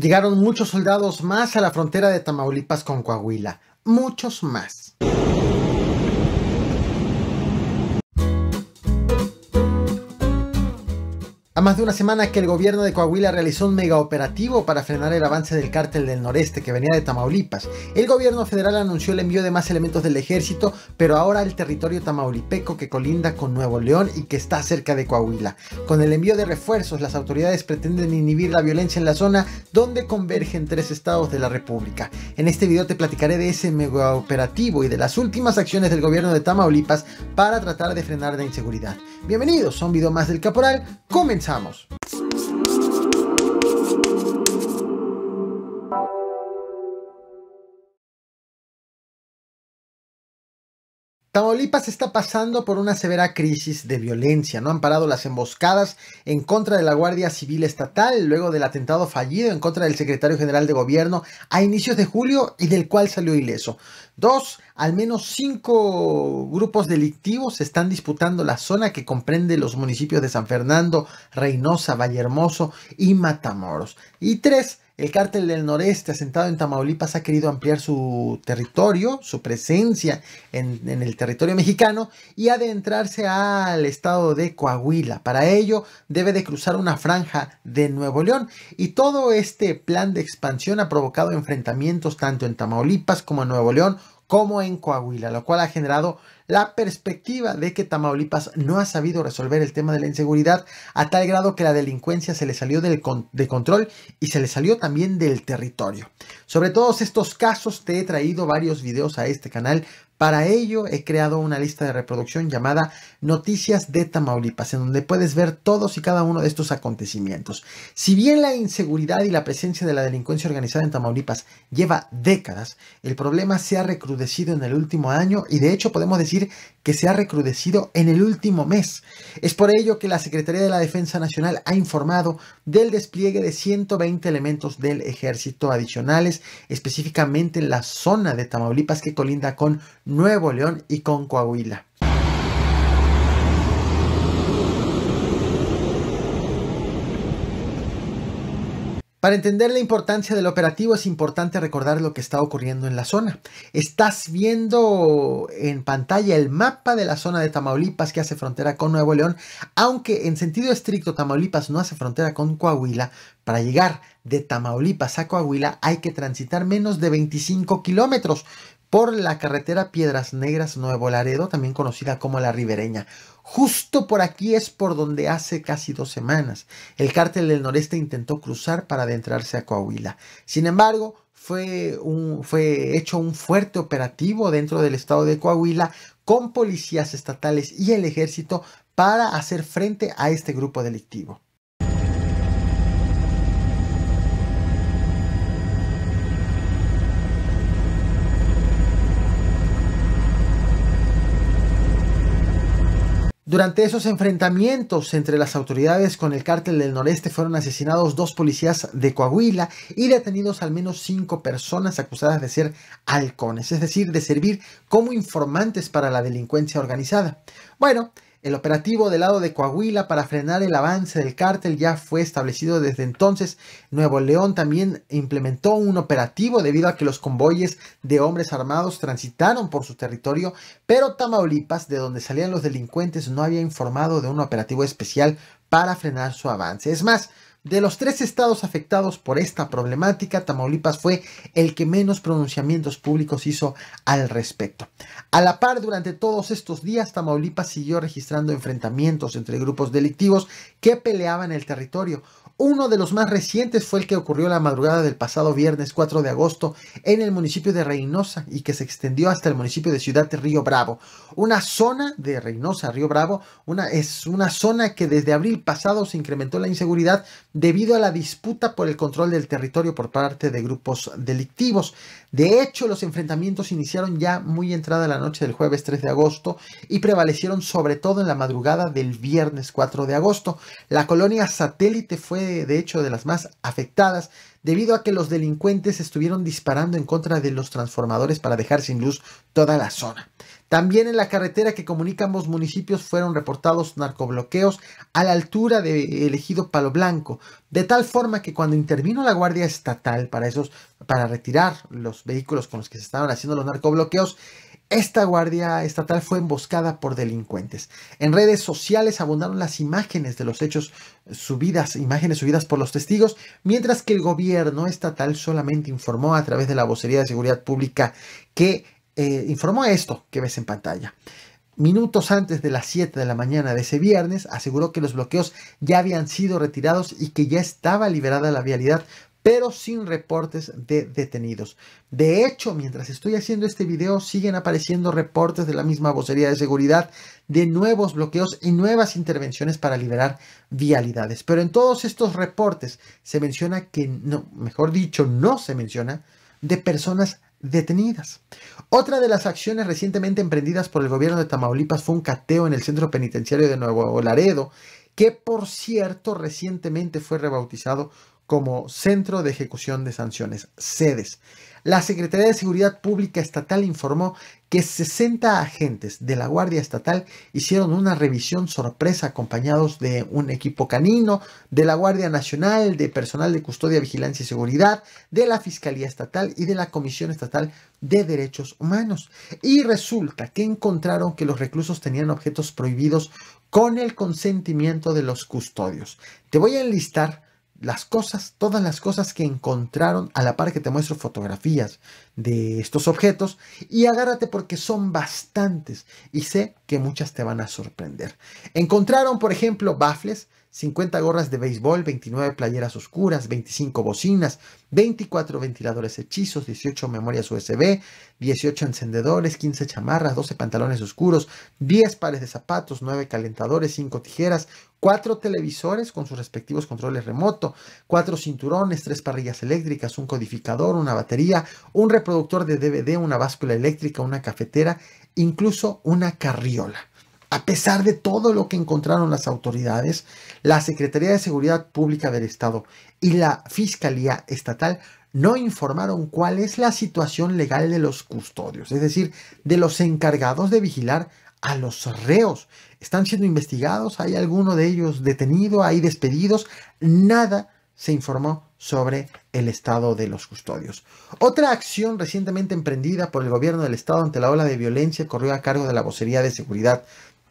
Llegaron muchos soldados más a la frontera de Tamaulipas con Coahuila, muchos más. A más de una semana que el gobierno de Coahuila realizó un megaoperativo para frenar el avance del cártel del noreste que venía de Tamaulipas, el gobierno federal anunció el envío de más elementos del ejército, pero ahora el territorio tamaulipeco que colinda con Nuevo León y que está cerca de Coahuila. Con el envío de refuerzos, las autoridades pretenden inhibir la violencia en la zona donde convergen tres estados de la República. En este video te platicaré de ese megaoperativo y de las últimas acciones del gobierno de Tamaulipas para tratar de frenar la inseguridad. Bienvenidos a un video más del Caporal. Comenzamos. Tamaulipas está pasando por una severa crisis de violencia. No han parado las emboscadas en contra de la Guardia Civil Estatal luego del atentado fallido en contra del secretario general de gobierno a inicios de julio y del cual salió ileso. Dos, al menos cinco grupos delictivos están disputando la zona que comprende los municipios de San Fernando, Reynosa, Vallehermoso y Matamoros. Y tres, el cártel del noreste asentado en Tamaulipas ha querido ampliar su territorio, su presencia en, el territorio mexicano y adentrarse al estado de Coahuila. Para ello debe de cruzar una franja de Nuevo León y todo este plan de expansión ha provocado enfrentamientos tanto en Tamaulipas como en Nuevo León como en Coahuila, lo cual ha generado la perspectiva de que Tamaulipas no ha sabido resolver el tema de la inseguridad a tal grado que la delincuencia se le salió del de control y se le salió también del territorio. Sobre todos estos casos te he traído varios videos a este canal para ello he creado una lista de reproducción llamada Noticias de Tamaulipas, en donde puedes ver todos y cada uno de estos acontecimientos. Si bien la inseguridad y la presencia de la delincuencia organizada en Tamaulipas lleva décadas, el problema se ha recrudecido en el último año y de hecho podemos decir que se ha recrudecido en el último mes. Es por ello que la Secretaría de la Defensa Nacional ha informado del despliegue de 120 elementos del ejército adicionales, específicamente en la zona de Tamaulipas que colinda con Nuevo León y con Coahuila. Para entender la importancia del operativo es importante recordar lo que está ocurriendo en la zona. Estás viendo en pantalla el mapa de la zona de Tamaulipas que hace frontera con Nuevo León, aunque en sentido estricto Tamaulipas no hace frontera con Coahuila. Para llegar de Tamaulipas a Coahuila hay que transitar menos de 25 kilómetros, por la carretera Piedras Negras Nuevo Laredo, también conocida como La Ribereña. Justo por aquí es por donde hace casi dos semanas el cártel del noreste intentó cruzar para adentrarse a Coahuila. Sin embargo, fue, un, fue hecho un fuerte operativo dentro del estado de Coahuila con policías estatales y el ejército para hacer frente a este grupo delictivo. Durante esos enfrentamientos entre las autoridades con el cártel del noreste fueron asesinados dos policías de Coahuila y detenidos al menos cinco personas acusadas de ser halcones, es decir, de servir como informantes para la delincuencia organizada. Bueno, el operativo del lado de Coahuila para frenar el avance del cártel ya fue establecido desde entonces. Nuevo León también implementó un operativo debido a que los convoyes de hombres armados transitaron por su territorio, pero Tamaulipas, de donde salían los delincuentes, no había informado de un operativo especial para frenar su avance. Es más, de los tres estados afectados por esta problemática, Tamaulipas fue el que menos pronunciamientos públicos hizo al respecto. A la par, durante todos estos días, Tamaulipas siguió registrando enfrentamientos entre grupos delictivos que peleaban el territorio. Uno de los más recientes fue el que ocurrió la madrugada del pasado viernes 4 de agosto en el municipio de Reynosa y que se extendió hasta el municipio de Ciudad de Río Bravo. Una zona de Reynosa, Río Bravo, es una zona que desde abril pasado se incrementó la inseguridad debido a la disputa por el control del territorio por parte de grupos delictivos. De hecho, los enfrentamientos iniciaron ya muy entrada la noche del jueves 3 de agosto y prevalecieron sobre todo en la madrugada del viernes 4 de agosto. La colonia satélite fue de hecho de las más afectadas debido a que los delincuentes estuvieron disparando en contra de los transformadores para dejar sin luz toda la zona. También en la carretera que comunica ambos municipios fueron reportados narcobloqueos a la altura de elegido Palo Blanco, de tal forma que cuando intervino la Guardia Estatal para esos para retirar los vehículos con los que se estaban haciendo los narcobloqueos, esta guardia estatal fue emboscada por delincuentes. En redes sociales abundaron las imágenes de los hechos subidas, imágenes subidas por los testigos, mientras que el gobierno estatal solamente informó a través de la vocería de seguridad pública que eh, informó esto que ves en pantalla. Minutos antes de las 7 de la mañana de ese viernes, aseguró que los bloqueos ya habían sido retirados y que ya estaba liberada la vialidad pero sin reportes de detenidos. De hecho, mientras estoy haciendo este video, siguen apareciendo reportes de la misma vocería de seguridad de nuevos bloqueos y nuevas intervenciones para liberar vialidades. Pero en todos estos reportes se menciona que, no, mejor dicho, no se menciona de personas detenidas. Otra de las acciones recientemente emprendidas por el gobierno de Tamaulipas fue un cateo en el centro penitenciario de Nuevo Laredo, que por cierto recientemente fue rebautizado como Centro de Ejecución de Sanciones, sedes. La Secretaría de Seguridad Pública Estatal informó que 60 agentes de la Guardia Estatal hicieron una revisión sorpresa acompañados de un equipo canino, de la Guardia Nacional, de personal de custodia, vigilancia y seguridad, de la Fiscalía Estatal y de la Comisión Estatal de Derechos Humanos. Y resulta que encontraron que los reclusos tenían objetos prohibidos con el consentimiento de los custodios. Te voy a enlistar las cosas, todas las cosas que encontraron, a la par que te muestro fotografías de estos objetos, y agárrate porque son bastantes y sé que muchas te van a sorprender. Encontraron, por ejemplo, bafles, 50 gorras de béisbol, 29 playeras oscuras, 25 bocinas, 24 ventiladores hechizos, 18 memorias USB, 18 encendedores, 15 chamarras, 12 pantalones oscuros, 10 pares de zapatos, 9 calentadores, 5 tijeras, 4 televisores con sus respectivos controles remoto, 4 cinturones, 3 parrillas eléctricas, un codificador, una batería, un reproductor de DVD, una báscula eléctrica, una cafetera, incluso una carriola. A pesar de todo lo que encontraron las autoridades, la Secretaría de Seguridad Pública del Estado y la Fiscalía Estatal no informaron cuál es la situación legal de los custodios, es decir, de los encargados de vigilar a los reos. Están siendo investigados, hay alguno de ellos detenido, hay despedidos, nada se informó sobre el estado de los custodios. Otra acción recientemente emprendida por el gobierno del estado ante la ola de violencia corrió a cargo de la vocería de seguridad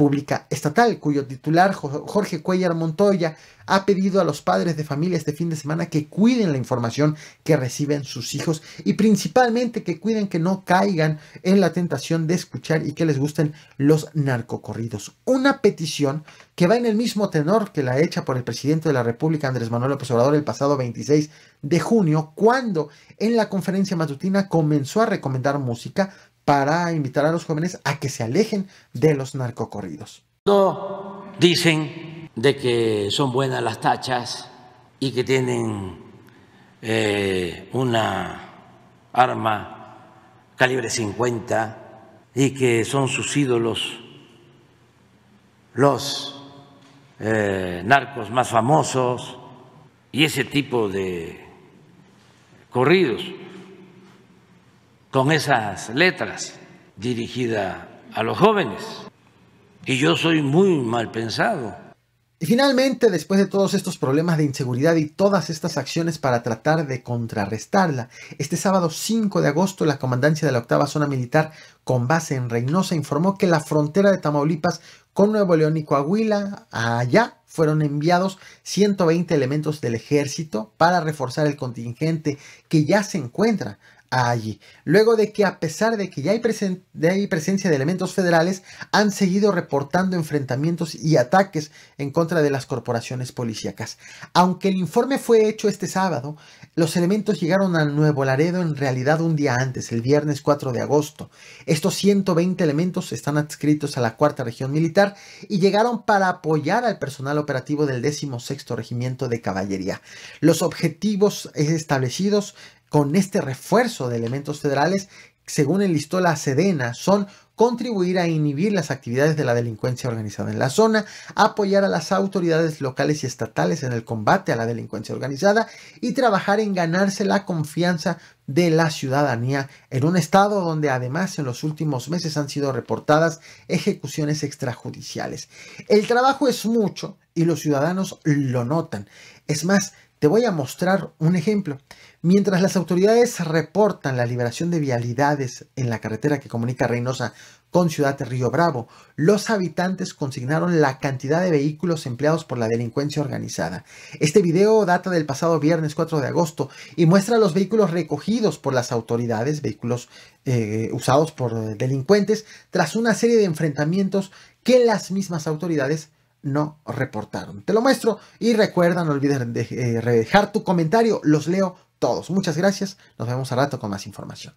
Pública Estatal, cuyo titular Jorge Cuellar Montoya ha pedido a los padres de familia este fin de semana que cuiden la información que reciben sus hijos y principalmente que cuiden que no caigan en la tentación de escuchar y que les gusten los narcocorridos. Una petición que va en el mismo tenor que la hecha por el presidente de la República, Andrés Manuel López Obrador, el pasado 26 de junio, cuando en la conferencia matutina comenzó a recomendar música para invitar a los jóvenes a que se alejen de los narcocorridos. No dicen de que son buenas las tachas y que tienen eh, una arma calibre 50 y que son sus ídolos los eh, narcos más famosos y ese tipo de corridos con esas letras dirigida a los jóvenes. Y yo soy muy mal pensado. Y finalmente, después de todos estos problemas de inseguridad y todas estas acciones para tratar de contrarrestarla, este sábado 5 de agosto la comandancia de la octava zona militar con base en Reynosa informó que la frontera de Tamaulipas con Nuevo León y Coahuila, allá fueron enviados 120 elementos del ejército para reforzar el contingente que ya se encuentra allí. Luego de que a pesar de que ya hay, presencia de elementos federales, han seguido reportando enfrentamientos y ataques en contra de las corporaciones policíacas. Aunque el informe fue hecho este sábado, los elementos llegaron a Nuevo Laredo en realidad un día antes, el viernes 4 de agosto. Estos 120 elementos están adscritos a la cuarta región militar y llegaron para apoyar al personal operativo del 16 Regimiento de Caballería. Los objetivos eh, establecidos con este refuerzo de elementos federales, según enlistó la Sedena, son contribuir a inhibir las actividades de la delincuencia organizada en la zona, apoyar a las autoridades locales y estatales en el combate a la delincuencia organizada y trabajar en ganarse la confianza de la ciudadanía en un estado donde además en los últimos meses han sido reportadas ejecuciones extrajudiciales. El trabajo es mucho y los ciudadanos lo notan. Es más, te voy a mostrar un ejemplo. Mientras las autoridades reportan la liberación de vialidades en la carretera que comunica Reynosa con Ciudad de Río Bravo, los habitantes consignaron la cantidad de vehículos empleados por la delincuencia organizada. Este video data del pasado viernes 4 de agosto y muestra los vehículos recogidos por las autoridades, vehículos eh, usados por delincuentes, tras una serie de enfrentamientos que las mismas autoridades no reportaron. Te lo muestro y recuerda, no olvides eh, dejar tu comentario, los leo todos. Muchas gracias, nos vemos al rato con más información.